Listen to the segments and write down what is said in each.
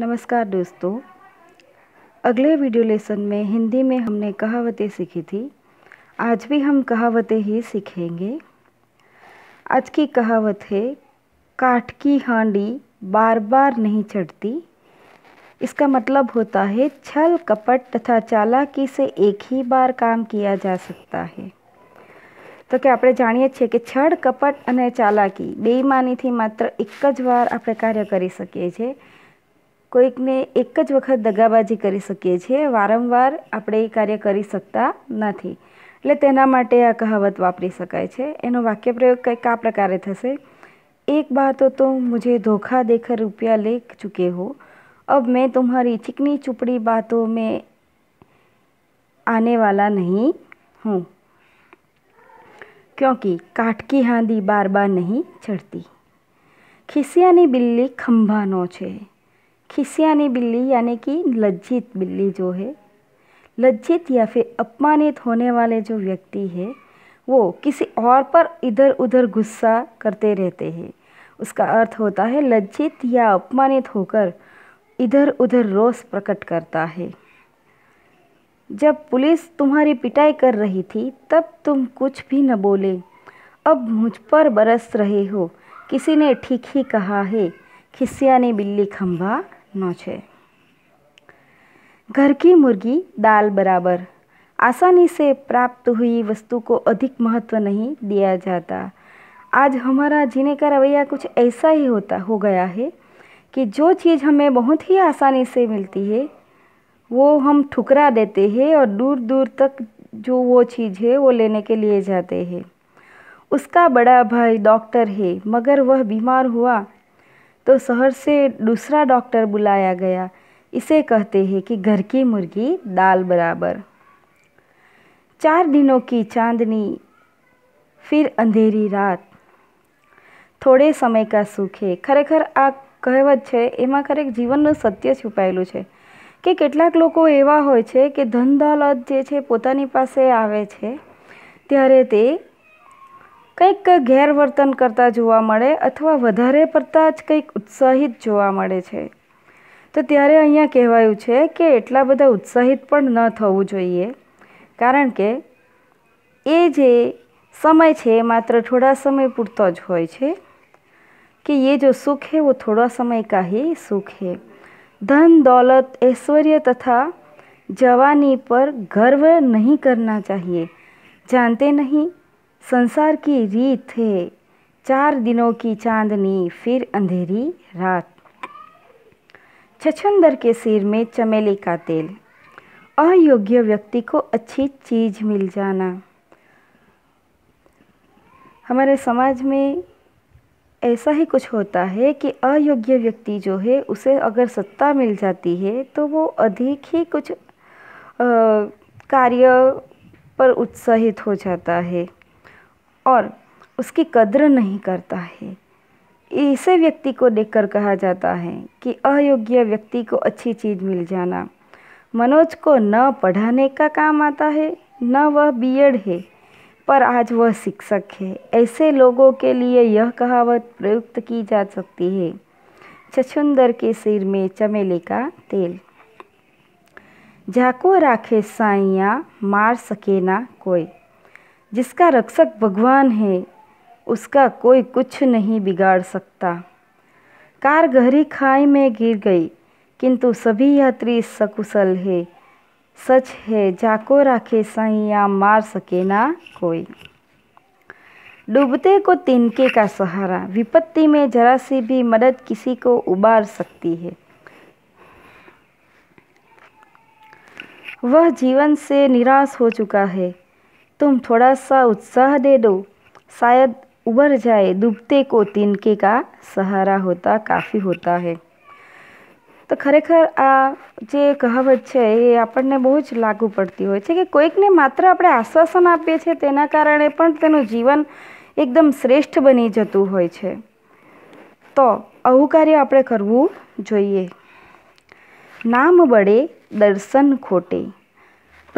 नमस्कार दोस्तों अगले वीडियो लेसन में हिंदी में हमने कहावतें सीखी थी आज भी हम कहावतें ही सीखेंगे आज की कहावत है काठ की हांडी बार बार नहीं चढ़ती इसका मतलब होता है छल कपट तथा चालाकी से एक ही बार काम किया जा सकता है तो क्या आप जाए कि કે कपट और चालाकी बेईमानी थी માત્ર एक कार्य कर આપણે કોઈકને એક જ વખત દગાબાજી કરી શકે છે વારંવાર આપણે એ કાર્ય કરી શકતા નથી એટલે તેના માટે આ કહેવત વાપરી શકાય છે એનો વાક્ય પ્રયોગ કઈ કા પ્રકારે થશે એકવાર તો તું મુજે धोका देकर રૂપિયા લે ચુકે હો अब मैं तुम्हारी चिकनी चुपड़ी बातों में आने वाला नहीं हूं क्योंकि કાઠકી હાંડી बार-बार नहीं છડતી ખિસિયાની બિલ્લી ખંબાનો છે खिसियानी बिल्ली यानी कि लज्जित बिल्ली जो है लज्जित या फिर अपमानित होने वाले जो व्यक्ति है वो किसी और पर इधर उधर गुस्सा करते रहते हैं उसका अर्थ होता है लज्जित या अपमानित होकर इधर उधर रोष प्रकट करता है जब पुलिस तुम्हारी पिटाई कर रही थी तब तुम कुछ भी न बोले अब मुझ पर बरस रहे हो किसी ने ठीक ही कहा है खिसियानी बिल्ली खंभा घर की मुर्गी दाल बराबर आसानी से प्राप्त हुई वस्तु को अधिक महत्व नहीं दिया जाता आज हमारा जीने का रवैया कुछ ऐसा ही होता हो गया है कि जो चीज़ हमें बहुत ही आसानी से मिलती है वो हम ठुकरा देते हैं और दूर दूर तक जो वो चीज़ है वो लेने के लिए जाते हैं उसका बड़ा भाई डॉक्टर है मगर वह बीमार हुआ तो शहर से दूसरा डॉक्टर बुलाया गया इसे कहते हैं कि घर की मुर्गी दाल बराबर चार दिनों की चांदनी फिर અંધેરી રાત થોડે સમય કા સુખે ખરેખર આ કહેવત છે એમાં ખરેખર જીવનનું સત્ય છુપાયેલું છે કે કેટલાક લોકો એવા હોય છે કે ધન દોલત જે છે પોતાની પાસે આવે છે ત્યારે તે કંઈક ગેરવર્તન કરતા જોવા મળે અથવા વધારે પડતા જ કંઈક ઉત્સાહિત જોવા મળે છે તો ત્યારે અહીંયા કહેવાયું છે કે એટલા બધા ઉત્સાહિત પણ ન થવું જોઈએ કારણ કે એ જે સમય છે એ માત્ર થોડા સમય પૂરતો જ હોય છે કે એ જો સુખ હે વો થોડા સમય કાહી સુખ હે ધન દોલત ઐશ્વર્ય તથા જવાની પર ગર્વ નહીં કરના ચાહીએ જાણતે નહીં संसार की रीत है चार दिनों की चांदनी फिर अंधेरी रात छछंदर के सिर में चमेली का तेल अयोग्य व्यक्ति को अच्छी चीज मिल जाना हमारे समाज में ऐसा ही कुछ होता है कि अयोग्य व्यक्ति जो है उसे अगर सत्ता मिल जाती है तो वो अधिक ही कुछ आ, कार्य पर उत्साहित हो जाता है और उसकी कद्र नहीं करता है ऐसे व्यक्ति को देखकर कहा जाता है कि अयोग्य व्यक्ति को अच्छी चीज़ मिल जाना मनोज को न पढ़ाने का काम आता है न वह बीएड है पर आज वह शिक्षक है ऐसे लोगों के लिए यह कहावत प्रयुक्त की जा सकती है छछुंदर के सिर में चमेली का तेल झाको राखे साइया मार सके ना कोई जिसका रक्षक भगवान है उसका कोई कुछ नहीं बिगाड़ सकता कार गहरी खाई में गिर गई किंतु सभी यात्री सकुशल है सच है जाको राखे या मार सके ना कोई डूबते को तिनके का सहारा विपत्ति में जरा सी भी मदद किसी को उबार सकती है वह जीवन से निराश हो चुका है तुम थोड़ा सा उत्साह दे दो शायद उबर जाए ડૂબતે કો તિનકે કા સહારા હોતા કાફી હોતા હે તો ખરેખર આ જે કહાવત છે એ આપણને બહુ જ લાગુ પડતી હોય છે કે કોઈકને માત્ર આપણે આશ્વાસન આપીએ છીએ તેના કારણે પણ તેનું જીવન એકદમ શ્રેષ્ઠ બની જતું હોય છે તો આવું કાર્ય આપણે કરવું જોઈએ નામ બળે દર્શન ખોટે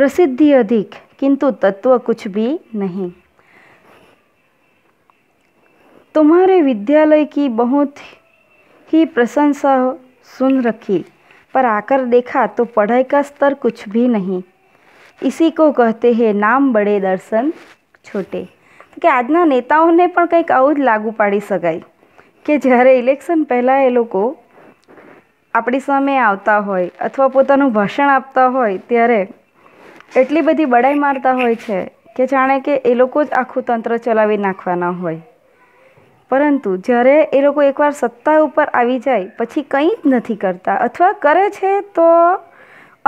પ્રસિદ્ધિ અધિક किंतु तत्व कुछ भी नहीं तुम्हारे विद्यालय की बहुत ही प्रशंसा सुन रखी पर आकर देखा तो पढ़ाई का स्तर कुछ भी नहीं इसी को कहते हैं नाम बड़े दर्शन छोटे तो कि आजना नेताओं ने पण कंईક આવું જ લાગુ પાડી શકાય કે જ્યારે ઇલેક્શન પહેલાં એ લોકો આપણી સામે આવતા હોય અથવા પોતાનું ભાષણ એટલી બધી બડાઈ મારતા હોય છે કે જાણે કે એ લોકો જ આખું તંત્ર ચલાવી નાખવાના હોય પરંતુ જ્યારે એ લોકો એકવાર સત્તા ઉપર આવી જાય પછી કંઈ જ નથી કરતા અથવા કરે છે તો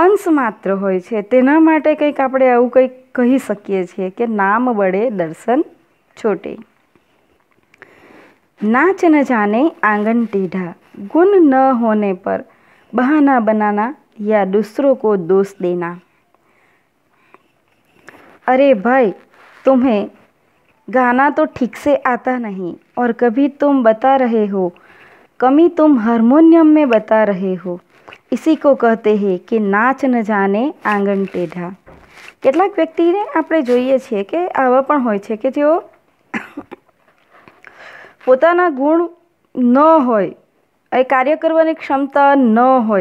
અંશ માત્ર હોય છે તેના માટે કંઈક આપણે આવું કંઈક કહી શકીએ છીએ કે નામ બળે દર્શન છોટે નાચ ન જાને આંગન ટીઢા ગુણ ન હોને પર બહાના બનાના યા દૂસરો કો દોષ દેના अरे भाई तुम्हें गाना तो ठीक से आता नहीं और कभी तुम बता रहे हो कमी तुम हारमोनियम में बता रहे हो इसी को कहते हैं कि नाच न जाने आंगन टेढ़ा के व्यक्ति ने अपने जो छे कि आवा हो गुण न हो कार्य करने क्षमता न हो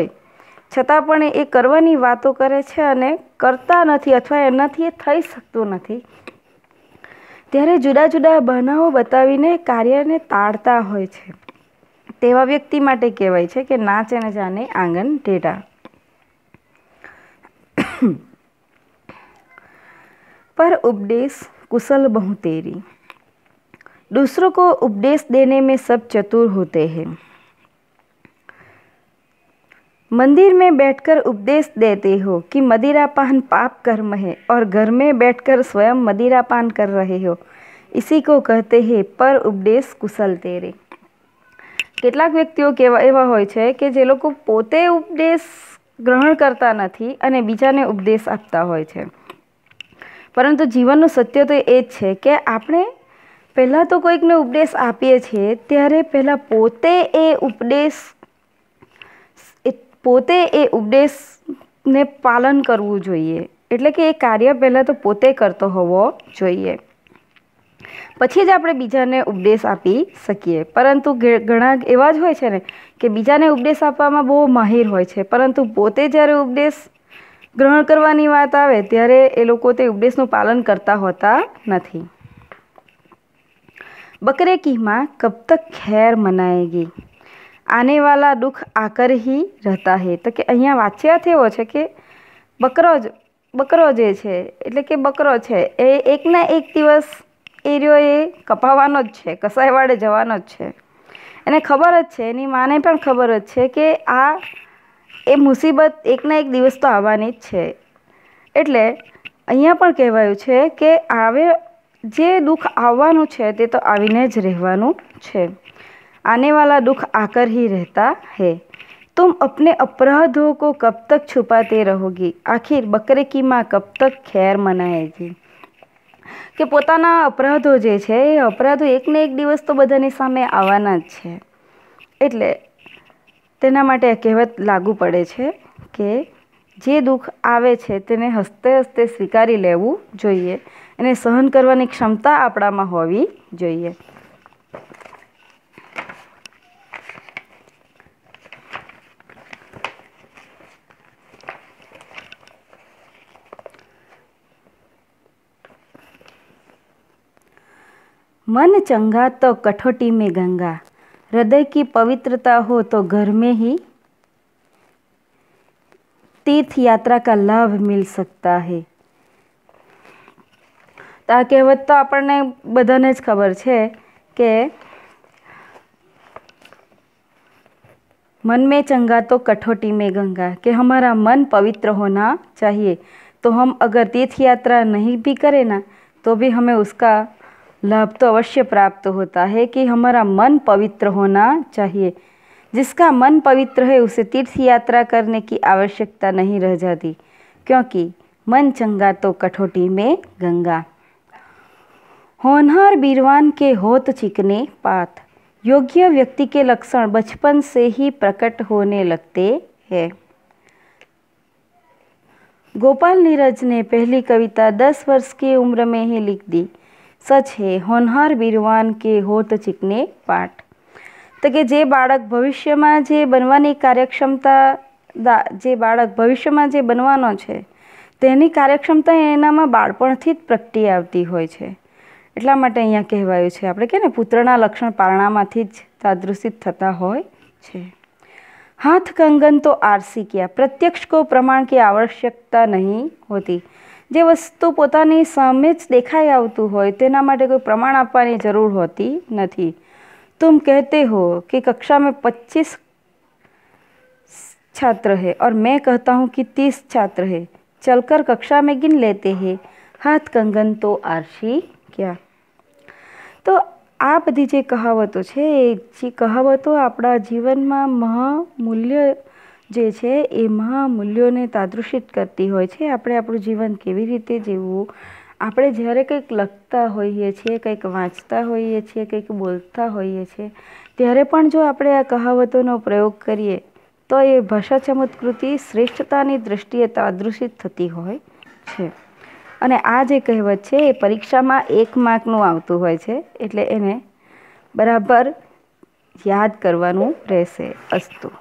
છતાં પણ એ કરવાની વાતો કરે છે અને કરતા નથી અથવા એનાથી એ થઈ શકતું નથી ત્યારે જુદા જુદા બહાનાઓ બતાવીને કાર્યને તાળતા હોય છે તેવા વ્યક્તિ માટે કહેવાય છે કે નાચ અને જાને આંગણ ટેટા पर उपदेश कुशल बहुतेरी દૂસરો કો ઉપદેશ દેને મેં સબ ચતુર હોતે हैं मंदिर में बैठकर उपदेश देते हो कि मदिरापान पाप कर्म है और घर में बैठकर स्वयं मदिरापान कर रहे हो इसी को કહેતે હે પર ઉપદેશ કુશલ તેરે કેટલાક વ્યક્તિઓ કેવા એવા હોય છે કે જે લોકો પોતે ઉપદેશ ગ્રહણ કરતા નથી અને બીજાને ઉપદેશ આપતા હોય છે પરંતુ જીવનનું સત્ય તો એ જ છે કે આપણે પહેલાં તો કોઈકને ઉપદેશ આપીએ છીએ ત્યારે પહેલાં પોતે એ ઉપદેશ પોતે એ ઉપદેશને પાલન કરવું જોઈએ એટલે કે એ કાર્ય પહેલાં તો પોતે કરતો હોવો જોઈએ પછી જ આપણે બીજાને ઉપદેશ આપી શકીએ પરંતુ ઘણા એવા જ હોય છે ને કે બીજાને ઉપદેશ આપવામાં બહુ માહિર હોય છે પરંતુ પોતે જ્યારે ઉપદેશ ગ્રહણ કરવાની વાત આવે ત્યારે એ લોકો તે ઉપદેશનું પાલન કરતા હોતા નથી બકરે કીમાં કબ તક ખેર મનાએગી આને વાલા દુઃખ આકર હી રહેતા હે તો કે અહીંયા વાચ્યાર્થ એવો છે કે બકરો જ બકરો જે છે એટલે કે બકરો છે એ એકના એક દિવસ એરિયો એ કપાવાનો જ છે કસાઈવાડે જવાનો જ છે એને ખબર જ છે એની માને પણ ખબર જ છે કે આ એ મુસીબત એકના એક દિવસ તો આવવાની જ છે એટલે અહીંયા પણ કહેવાયું છે કે આવે જે દુઃખ આવવાનું છે તે તો આવીને જ રહેવાનું છે आने वाला दुख आकर ही रहता है तुम अपने अपराधों को कब तक छुपाते रहोगी आखिर બકરે કી માં કબ તક ખેર મનાએગી કે પોતાના અપરાધો જે છે એ અપરાધો એકને એક દિવસ તો બધાની સામે આવવાના જ છે એટલે તેના માટે કહેવત લાગુ પડે છે કે જે દુઃખ આવે છે તેને હસતે હસતે સ્વીકારી લેવું જોઈએ અને સહન કરવાની ક્ષમતા આપણામાં હોવી જોઈએ मन चंगा तो कठोटी में गंगा हृदय की पवित्रता हो तो घर में ही तीर्थ यात्रा का लाभ मिल सकता है तो कहवत तो તો આપણને બધાને જ ખબર છે मन में चंगा तो कठोटी में गंगा कि हमारा मन पवित्र होना चाहिए तो हम अगर तीर्थ यात्रा नहीं भी करें ना तो भी हमें उसका लाभ तो अवश्य प्राप्त होता है कि हमारा मन पवित्र होना चाहिए जिसका मन पवित्र है उसे तीर्थ यात्रा करने की आवश्यकता नहीं रह जाती क्योंकि मन चंगा तो कठोटी में गंगा होनहार बीरवान के होत चिकने पात योग्य व्यक्ति के लक्षण बचपन से ही प्रकट होने लगते हैं गोपाल नीरज ने पहली कविता दस वर्ष की उम्र में ही लिख दी સછે હોનહાર બિરવાન કે હોત ચીકને પાઠ તો કે જે બાળક ભવિષ્યમાં જે બનવાની કાર્યક્ષમતા જે બાળક ભવિષ્યમાં જે બનવાનો છે તેની કાર્યક્ષમતા એનામાં બાળપણથી જ પ્રગટી આવતી હોય છે એટલા માટે અહીંયા કહેવાયું છે આપણે કે ને પુત્રના લક્ષણ પારણામાંથી જ તાદૃશિત થતા હોય છે હાથ કંગન તો આરસી ક્યા પ્રત્યક્ષ કો પ્રમાણ કે આવશ્યકતા નહીં હોતી જે વસ્તુ પોતાની સામે જ દેખાઈ આવતું હોય તેના માટે કોઈ પ્રમાણ આપવાની જરૂર હોતી નથી તુમ કહેતે હો કે કક્ષા મેં પચીસ છાત્ર है ઓર મેં કહેતા હું કે તીસ છાત્ર है चलकर कक्षा में गिन લેતે હે હાથ કંગન તો આરશી ક્યાં તો આ બધી જે કહાવતો છે એ જે કહાવતો આપણા જીવનમાં મહામૂલ્ય જે છે એ મહામૂલ્યોને તાદૃશિત કરતી હોય છે આપણે આપણું જીવન કેવી રીતે જીવવું આપણે જ્યારે કંઈક લખતા હોઈએ છીએ કંઈક વાંચતા હોઈએ છીએ કંઈક બોલતા હોઈએ છીએ ત્યારે પણ જો આપણે આ કહાવતોનો પ્રયોગ કરીએ તો એ ભાષા ચમત્કૃતિ શ્રેષ્ઠતાની દૃષ્ટિએ તાદૃશિત થતી હોય છે અને આ જે કહેવત છે એ પરીક્ષામાં એક માર્કનું આવતું હોય છે એટલે એને બરાબર યાદ કરવાનું રહેશે અસ્તુ